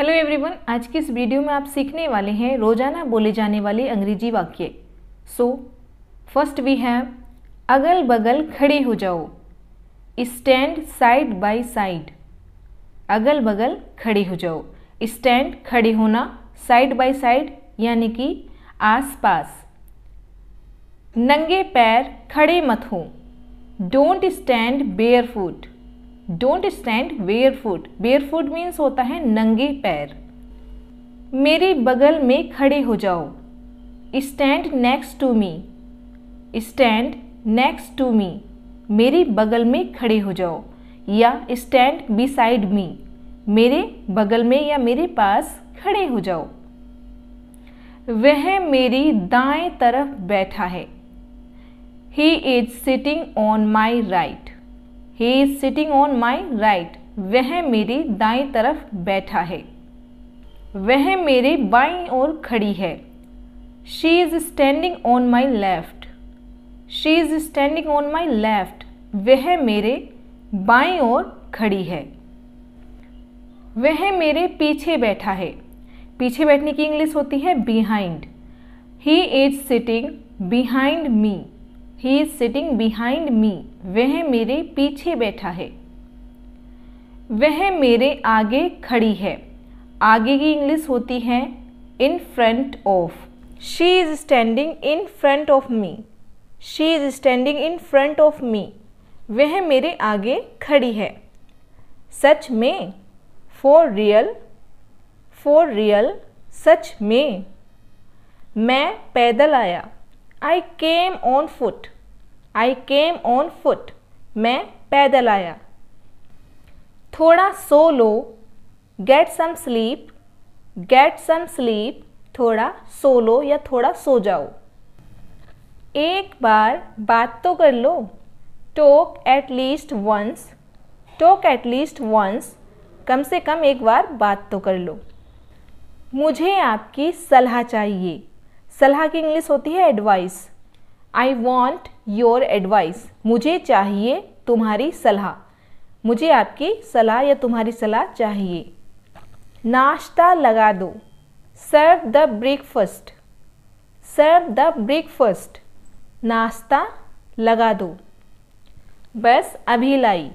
Hello everyone आज की इस वीडियो में आप सीखने वाले हैं रोजाना बोले जाने वाले अंग्रेजी वाक्य सो फर्स्ट वी हैव अगल बगल खड़े हो जाओ स्टैंड साइड बाय साइड अगल बगल खड़े हो जाओ स्टैंड खड़े होना साइड बाय साइड यानी कि आसपास नंगे पैर खड़े मत हो don't stand bare foot don't stand bare foot bare foot means होता है नंगे पैर मेरे बगल में खड़े हो जाओ stand next to me stand next to me मेरे बगल में खड़े हो जाओ या स्टैंड बिसाइड मी मेरे बगल में या मेरे पास खड़े हो जाओ वह मेरी दाएं तरफ बैठा है he is sitting on my right he is sitting on my right वह मेरी दाई तरफ बैठा है वह मेरे बाई ओर खड़ी है she is standing on my left she is standing on my left वह मेरे बाई ओर खड़ी है वह मेरे पीछे बैठा है पीछे बैठने की इंग्लिश होती है behind he is sitting behind me he is sitting behind me वह मेरे पीछे बैठा है वह मेरे आगे खड़ी है आगे की इंग्लिश होती है in front of she is standing in front of me she is standing in front of me वह मेरे आगे खड़ी है सच में फॉर रियल फॉर रियल सच में मैं पैदल आया I came on foot I came on foot मैं पैदल आया थोड़ा सो लो get some sleep get some sleep थोड़ा सो लो या थोड़ा सो जाओ एक बार बात तो कर लो talk at least once talk at least once कम से कम एक बार बात तो कर लो मुझे आपकी सलाह चाहिए सलाह की इंग्लिश होती है advice I want your advice मुझे चाहिए तुम्हारी सलाह मुझे आपकी सलाह या तुम्हारी सलाह चाहिए नाश्ता लगा दो serve the breakfast serve the breakfast नाश्ता लगा दो बस अभी लाई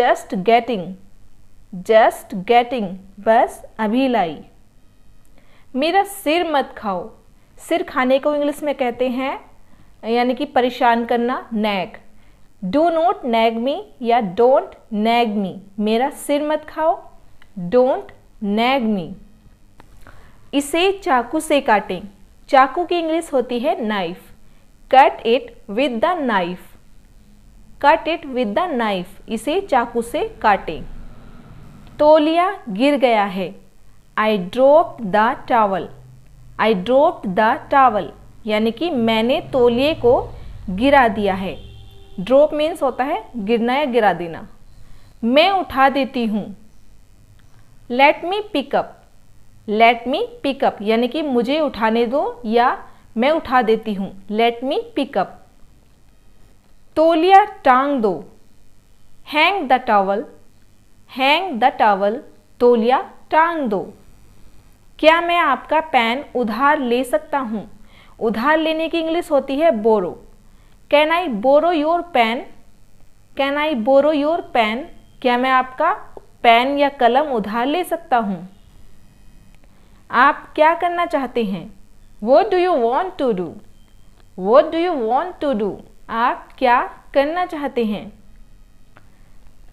जस्ट गेटिंग जस्ट गेटिंग बस अभी लाई मेरा सिर मत खाओ सिर खाने को इंग्लिश में कहते हैं यानी कि परेशान करना nag do not nag me या डोंट नैग मी मेरा सिर मत खाओ डोंट नैग मी इसे चाकू से काटें चाकू की इंग्लिश होती है knife cut it with the knife cut it with the knife इसे चाकू से काटें तोलिया गिर गया है I drop the towel I dropped the towel यानी कि मैंने तोलिए को गिरा दिया है ड्रोप मीन्स होता है गिरना या गिरा देना मैं उठा देती हूँ let me pick up let me pick up यानी कि मुझे उठाने दो या मैं उठा देती हूँ लेट मी पिकअप तोलिया टांग दो hang the towel hang the towel तोलिया टांग दो क्या मैं आपका पेन उधार ले सकता हूँ उधार लेने की इंग्लिश होती है borrow can I borrow your pen can I borrow your pen क्या मैं आपका पेन या कलम उधार ले सकता हूँ आप क्या करना चाहते हैं what do you want to do what do you want to do आप क्या करना चाहते हैं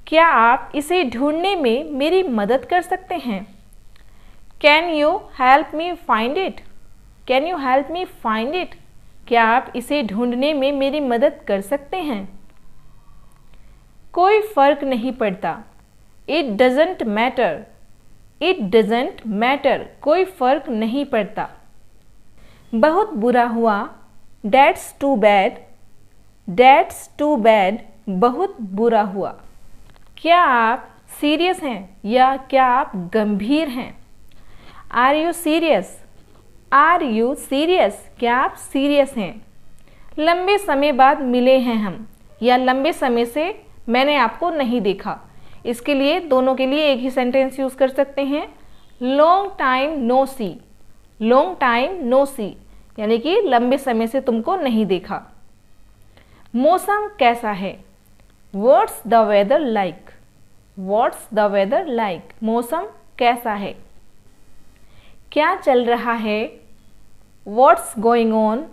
क्या आप इसे ढूंढने में मेरी मदद कर सकते हैं can you help me find it can you help me find it क्या आप इसे ढूंढने में मेरी मदद कर सकते हैं कोई फर्क नहीं पड़ता it doesn't matter it doesn't matter कोई फर्क नहीं पड़ता बहुत बुरा हुआ that's too bad that's too bad बहुत बुरा हुआ क्या आप सीरियस हैं या क्या आप गंभीर हैं are you serious are you serious क्या आप सीरियस हैं लंबे समय बाद मिले हैं हम या लंबे समय से मैंने आपको नहीं देखा इसके लिए दोनों के लिए एक ही सेंटेंस यूज़ कर सकते हैं long time no see long time no see यानी कि लंबे समय से तुमको नहीं देखा मौसम कैसा है what's the weather like what's the weather like मौसम कैसा है क्या चल रहा है what's going on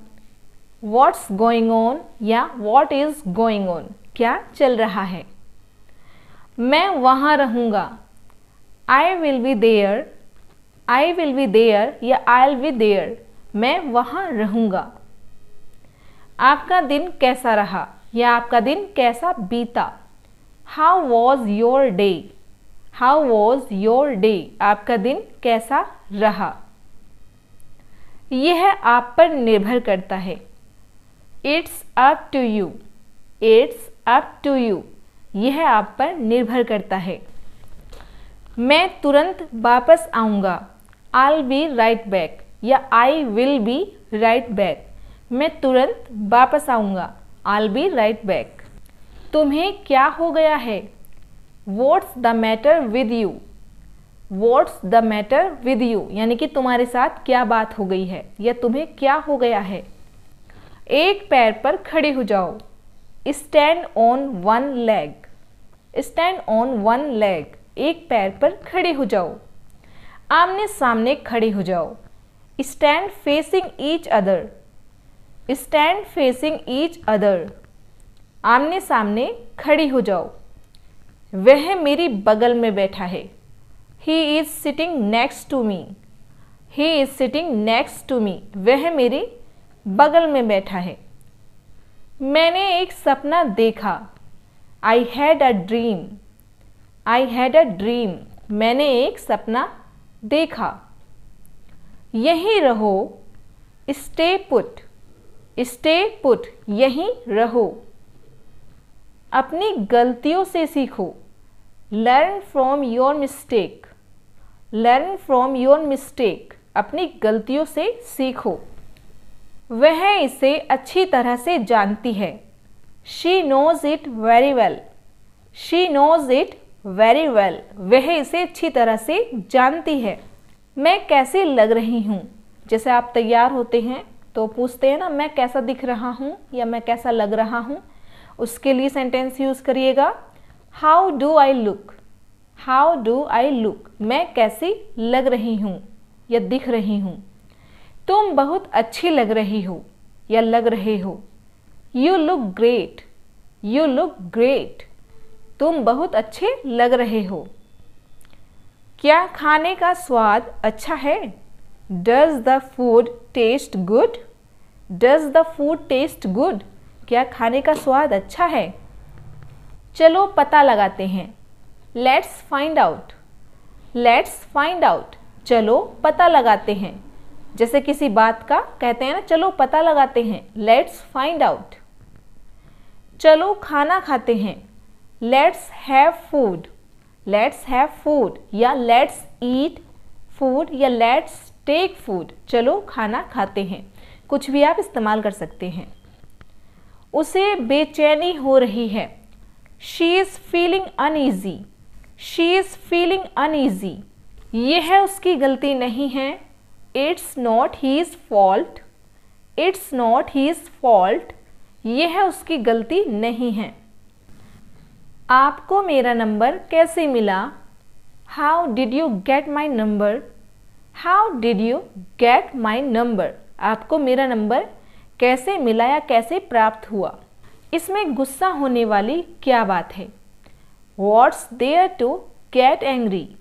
what's going on या वॉट इज़ गोइंग ऑन क्या चल रहा है मैं वहाँ रहूँगा I will be there I will be there या आई विल बी देयर मैं वहाँ रहूँगा आपका दिन कैसा रहा या आपका दिन कैसा बीता how was your day how was your day आपका दिन कैसा रहा यह आप पर निर्भर करता है it's up to you it's up to you यह आप पर निर्भर करता है मैं तुरंत वापस आऊँगा आई बी राइट बैक या I will be right back मैं तुरंत वापस आऊँगा आई बी राइट बैक तुम्हें क्या हो गया है what's the matter with you what's the matter with you यानी कि तुम्हारे साथ क्या बात हो गई है या तुम्हें क्या हो गया है एक पैर पर खड़े हो जाओ stand on one leg stand on one leg एक पैर पर खड़े हो जाओ आमने सामने खड़े हो जाओ stand facing each other stand facing each other आमने सामने खड़े हो जाओ वह मेरी बगल में बैठा है he is sitting next to me he is sitting next to me वह मेरे बगल में बैठा है मैंने एक सपना देखा I had a dream I had a dream मैंने एक सपना देखा यहीं रहो स्टे पुट स्टे पुट यहीं रहो अपनी गलतियों से सीखो learn from your mistake learn from your mistake अपनी गलतियों से सीखो वह इसे अच्छी तरह से जानती है she knows it very well she knows it very well वह इसे अच्छी तरह से जानती है मैं कैसे लग रही हूँ जैसे आप तैयार होते हैं तो पूछते हैं ना मैं कैसा दिख रहा हूँ या मैं कैसा लग रहा हूँ उसके लिए सेंटेंस यूज़ करिएगा how do I look how do I look मैं कैसी लग रही हूँ या दिख रही हूँ तुम बहुत अच्छी लग रही हो या लग रहे हो you look great you look great तुम बहुत अच्छे लग रहे हो क्या खाने का स्वाद अच्छा है does the food taste good does the food taste good क्या खाने का स्वाद अच्छा है चलो पता लगाते हैं let's find out let's find out चलो पता लगाते हैं जैसे किसी बात का कहते हैं ना चलो पता लगाते हैं लेट्स फाइंड आउट चलो खाना खाते हैं let's have food let's have food या लेट्स ईट फूड या लेट्स टेक फूड चलो खाना खाते हैं कुछ भी आप इस्तेमाल कर सकते हैं उसे बेचैनी हो रही है she is feeling uneasy she is feeling uneasy ये है उसकी गलती नहीं है it's not his fault it's not his fault ये है उसकी गलती नहीं है आपको मेरा नंबर कैसे मिला how did you get my number how did you get my number आपको मेरा नंबर कैसे मिला या कैसे प्राप्त हुआ इसमें गुस्सा होने वाली क्या बात है what's there to get angry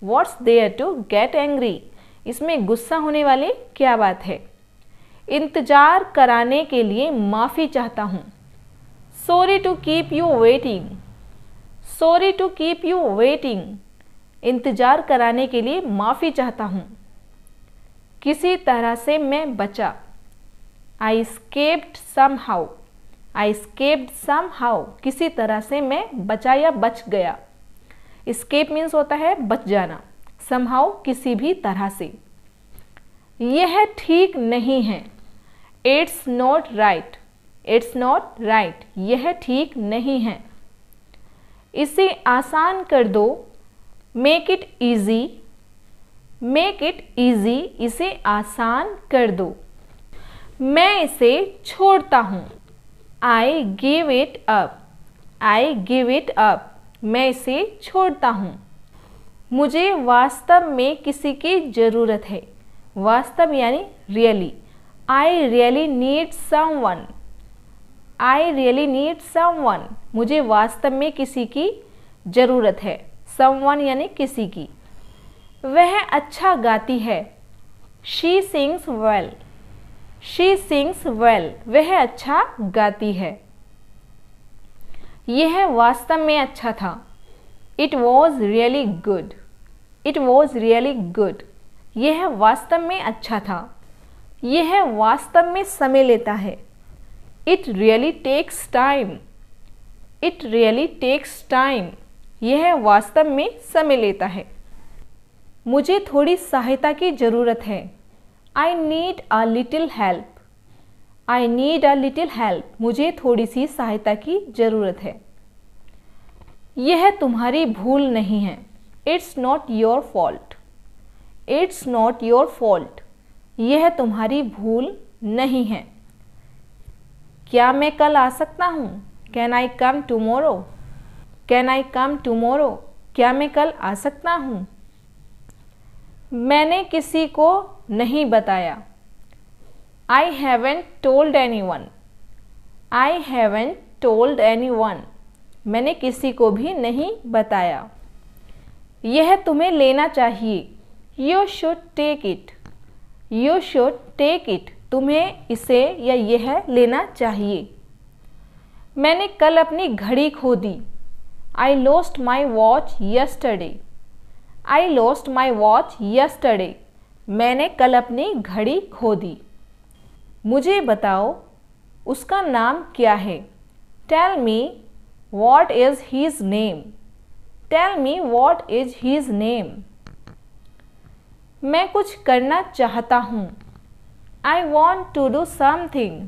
what's there to get angry इसमें गुस्सा होने वाली क्या बात है इंतज़ार कराने के लिए माफ़ी चाहता हूँ sorry to keep you waiting sorry to keep you waiting इंतज़ार कराने के लिए माफ़ी चाहता हूँ किसी तरह से मैं बचा I escaped somehow I escaped somehow किसी तरह से मैं बचा या बच गया स्केप मीन्स होता है बच जाना सम हाउ किसी भी तरह से यह ठीक नहीं है it's not right it's not right यह ठीक नहीं है इसे आसान कर दो make it easy make it easy इसे आसान कर दो मैं इसे छोड़ता हूँ I give it up I give it up मैं इसे छोड़ता हूँ मुझे वास्तव में किसी की ज़रूरत है वास्तव यानी really I really need someone I really need someone मुझे वास्तव में किसी की ज़रूरत है सम वन यानी किसी की वह अच्छा गाती है she sings well well. She sings well वह अच्छा गाती है यह वास्तव में अच्छा था it was really good it was really good यह वास्तव में अच्छा था यह वास्तव में समय लेता है it really takes time it really takes time यह वास्तव में समय लेता है मुझे थोड़ी सहायता की ज़रूरत है I need a little help. I need a little help. मुझे थोड़ी सी सहायता की ज़रूरत है यह तुम्हारी भूल नहीं है it's not your fault it's not your fault यह तुम्हारी भूल नहीं है क्या मैं कल आ सकता हूँ can I come tomorrow can I come tomorrow क्या मैं कल आ सकता हूँ मैंने किसी को नहीं बताया I haven't told anyone I haven't told anyone मैंने किसी को भी नहीं बताया यह तुम्हें लेना चाहिए you should take it you should take it तुम्हें इसे या यह लेना चाहिए मैंने कल अपनी घड़ी खो दी I lost my watch yesterday I lost my watch yesterday मैंने कल अपनी घड़ी खो दी मुझे बताओ उसका नाम क्या है tell me what is his name tell me what is his name मैं कुछ करना चाहता हूँ I want to do something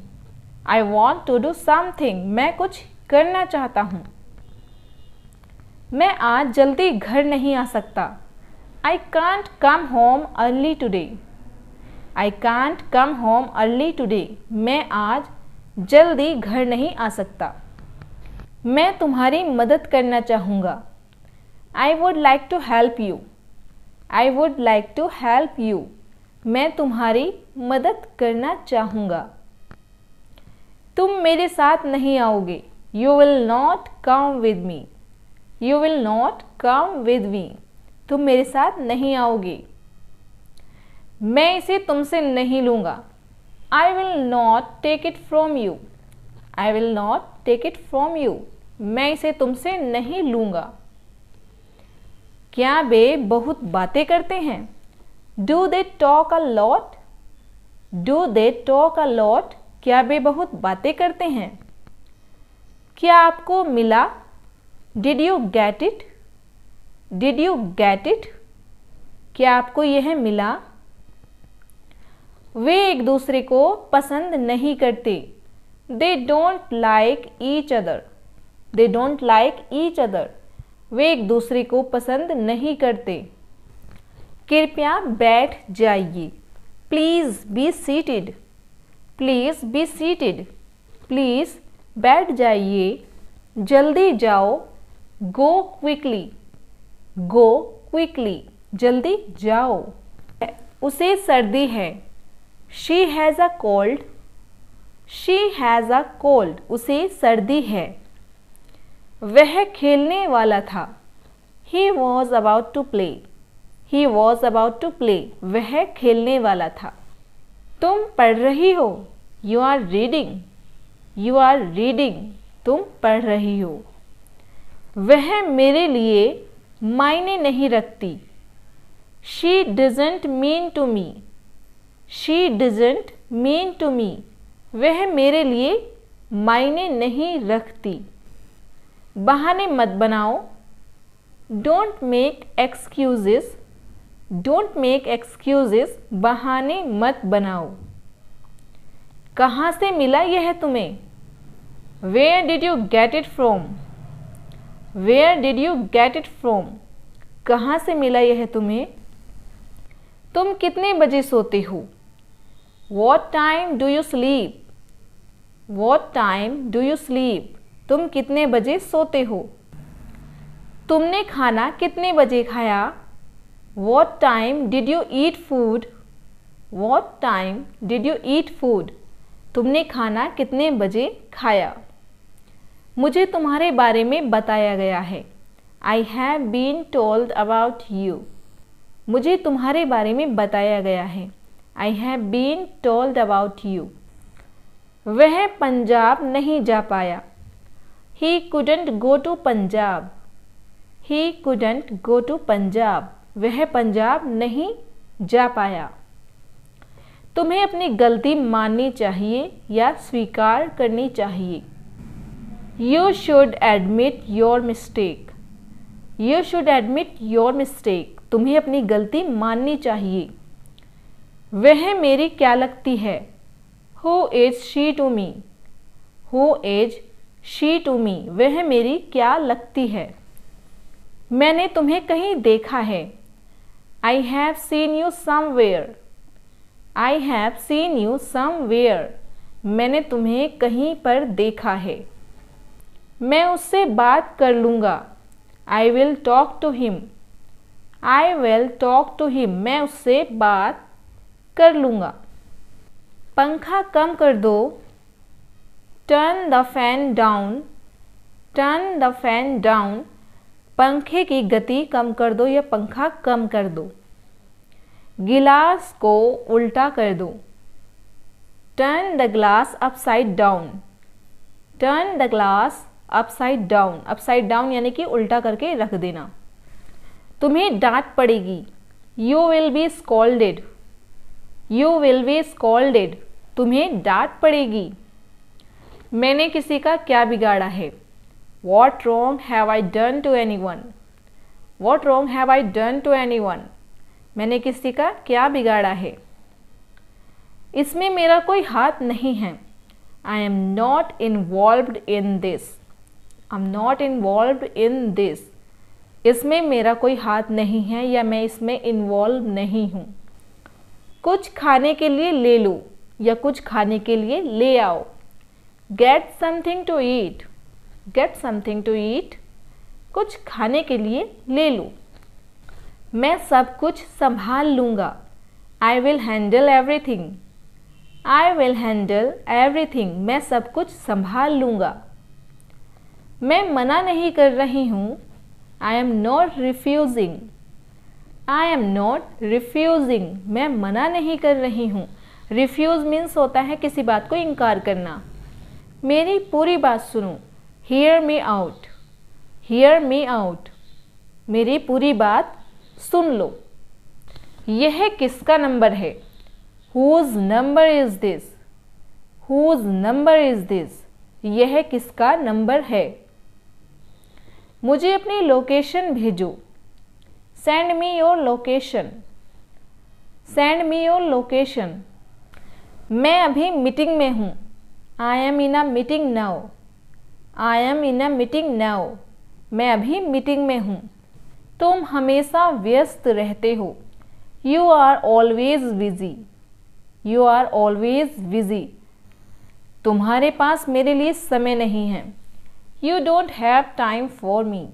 I want to do something मैं कुछ करना चाहता हूँ मैं आज जल्दी घर नहीं आ सकता I can't come home early today. I can't come home early today. मैं आज जल्दी घर नहीं आ सकता मैं तुम्हारी मदद करना चाहूँगा I would like to help you I would like to help you मैं तुम्हारी मदद करना चाहूँगा तुम मेरे साथ नहीं आओगे you will not come with me you will not come with me तुम मेरे साथ नहीं आओगी मैं इसे तुमसे नहीं लूंगा I will not take it from you I will not take it from you मैं इसे तुमसे नहीं लूंगा क्या वे बहुत बातें करते हैं do they talk a lot do they talk a lot क्या वे बहुत बातें करते हैं क्या आपको मिला did you get it did you get it क्या आपको यह मिला वे एक दूसरे को पसंद नहीं करते they don't like each other they don't like each other वे एक दूसरे को पसंद नहीं करते कृपया बैठ जाइए please be seated please be seated please बैठ जाइए जल्दी जाओ गो क्विकली गो क्विकली जल्दी जाओ उसे सर्दी है she has a cold she has a cold उसे सर्दी है वह खेलने वाला था he was about to play he was about to play वह खेलने वाला था तुम पढ़ रही हो you are reading you are reading तुम पढ़ रही हो वह मेरे लिए मायने नहीं रखती she doesn't mean to me she doesn't mean to me वह मेरे लिए मायने नहीं रखती बहाने मत बनाओ don't make excuses don't make excuses बहाने मत बनाओ कहाँ से मिला यह तुम्हें where did you get it from where did you get it from कहाँ से मिला यह तुम्हें तुम कितने बजे सोते हो what time do you sleep what time do you sleep तुम कितने बजे सोते हो तुमने खाना कितने बजे खाया what time did you eat food what time did you eat food तुमने खाना कितने बजे खाया मुझे तुम्हारे बारे में बताया गया है I have been told about you मुझे तुम्हारे बारे में बताया गया है I have been told about you वह पंजाब नहीं जा पाया he couldn't go to Punjab he couldn't go to Punjab वह पंजाब नहीं जा पाया तुम्हें अपनी गलती माननी चाहिए या स्वीकार करनी चाहिए you should admit your mistake you should admit your mistake तुम्हें अपनी गलती माननी चाहिए वह मेरी क्या लगती है who is she to me who is she to me वह मेरी क्या लगती है मैंने तुम्हें कहीं देखा है I have seen you somewhere I have seen you somewhere मैंने तुम्हें कहीं पर देखा है मैं उससे बात कर लूँगा I will talk to him I will talk to him मैं उससे बात कर लूँगा पंखा कम कर दो turn the fan down turn the fan down पंखे की गति कम कर दो या पंखा कम कर दो गिलास को उल्टा कर दो turn the glass upside down turn the glass upside down upside down यानी कि उल्टा करके रख देना तुम्हें डांट पड़ेगी you will be scolded you will be scolded तुम्हें डांट पड़ेगी मैंने किसी का क्या बिगाड़ा है what wrong have I done to anyone what wrong have I done to anyone मैंने किसी का क्या बिगाड़ा है इसमें मेरा कोई हाथ नहीं है I am not involve in this I am not involve in this इसमें मेरा कोई हाथ नहीं है या मैं इसमें इन्वॉल्व नहीं हूँ कुछ खाने के लिए ले लो या कुछ खाने के लिए ले आओ get something to eat get something to eat कुछ खाने के लिए ले लो मैं सब कुछ संभाल लूँगा I will handle everything I will handle everything मैं सब कुछ संभाल लूँगा मैं मना नहीं कर रही हूँ I am not refusing I am not refusing मैं मना नहीं कर रही हूँ रिफ्यूज़ मीन्स होता है किसी बात को इनकार करना मेरी पूरी बात सुनो hear me out hear me out मेरी पूरी बात सुन लो यह किसका नंबर है whose number is this whose number is this यह किसका नंबर है मुझे अपनी लोकेशन भेजो send me your location send me your location मैं अभी मीटिंग में हूँ I am in a meeting now I am in a meeting now मैं अभी मीटिंग में हूँ तुम हमेशा व्यस्त रहते हो you are always busy you are always busy तुम्हारे पास मेरे लिए समय नहीं है you don't have time for me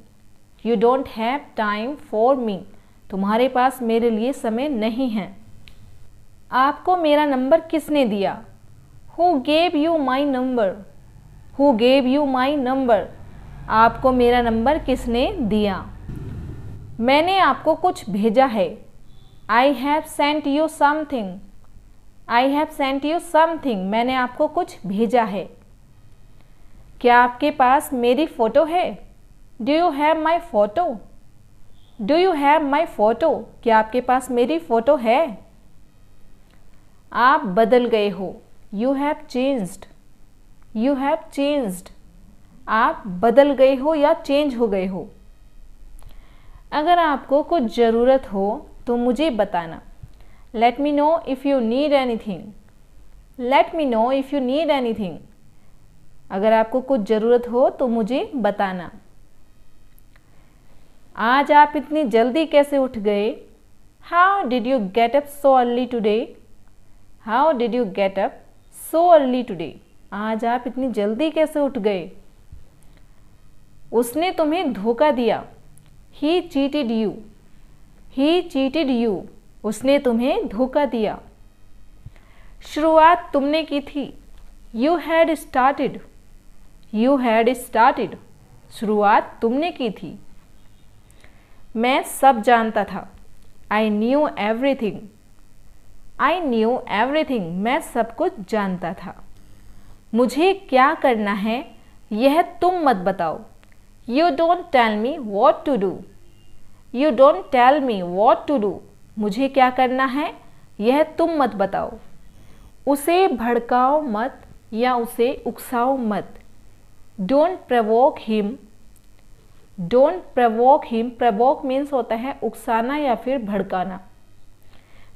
you don't have time for me तुम्हारे पास मेरे लिए समय नहीं है आपको मेरा नंबर किसने दिया who gave you my number who gave you my number आपको मेरा नंबर किसने दिया मैंने आपको कुछ भेजा है I have sent you something I have sent you something मैंने आपको कुछ भेजा है क्या आपके पास मेरी फ़ोटो है do you have my photo do you have my photo क्या आपके पास मेरी फ़ोटो है आप बदल गए हो you have changed you have changed आप बदल गए हो या चेंज हो गए हो अगर आपको कुछ ज़रूरत हो तो मुझे बताना let me know if you need anything let me know if you need anything अगर आपको कुछ ज़रूरत हो तो मुझे बताना आज आप इतनी जल्दी कैसे उठ गए how did you get up so early today how did you get up so early today आज आप इतनी जल्दी कैसे उठ गए उसने तुम्हें धोखा दिया he cheated you he cheated you उसने तुम्हें धोखा दिया शुरुआत तुमने की थी you had started you had started शुरुआत तुमने की थी मैं सब जानता था I knew everything I knew everything मैं सब कुछ जानता था मुझे क्या करना है यह तुम मत बताओ you don't tell me what to do you don't tell me what to do मुझे क्या करना है यह तुम मत बताओ उसे भड़काओ मत या उसे उकसाओ मत don't provoke him don't provoke him provoke means होता है उकसाना या फिर भड़काना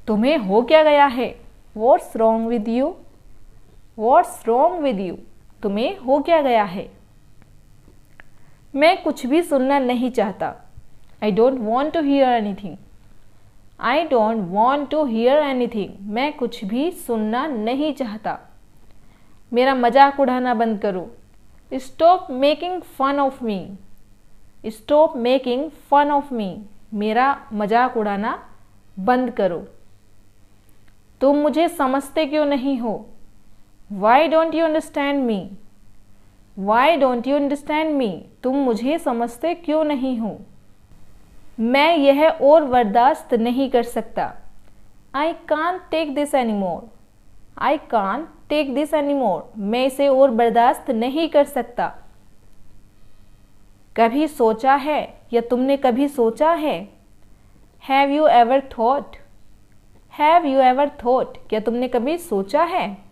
तुम्हें हो क्या गया है what's wrong with you what's wrong with you तुम्हें हो क्या गया है मैं कुछ भी सुनना नहीं चाहता I don't want to hear anything I don't want to hear anything मैं कुछ भी सुनना नहीं चाहता मेरा मजाक उड़ाना बंद करो stop making fun of me stop making fun of me मेरा मजाक उड़ाना बंद करो तुम मुझे समझते क्यों नहीं हो why don't you understand me why don't you understand me तुम मुझे समझते क्यों नहीं हो मैं यह और बर्दाश्त नहीं कर सकता I can't take this anymore I can't take this anymore मैं इसे और बर्दाश्त नहीं कर सकता कभी सोचा है या तुमने कभी सोचा है have you ever thought have you ever thought क्या तुमने कभी सोचा है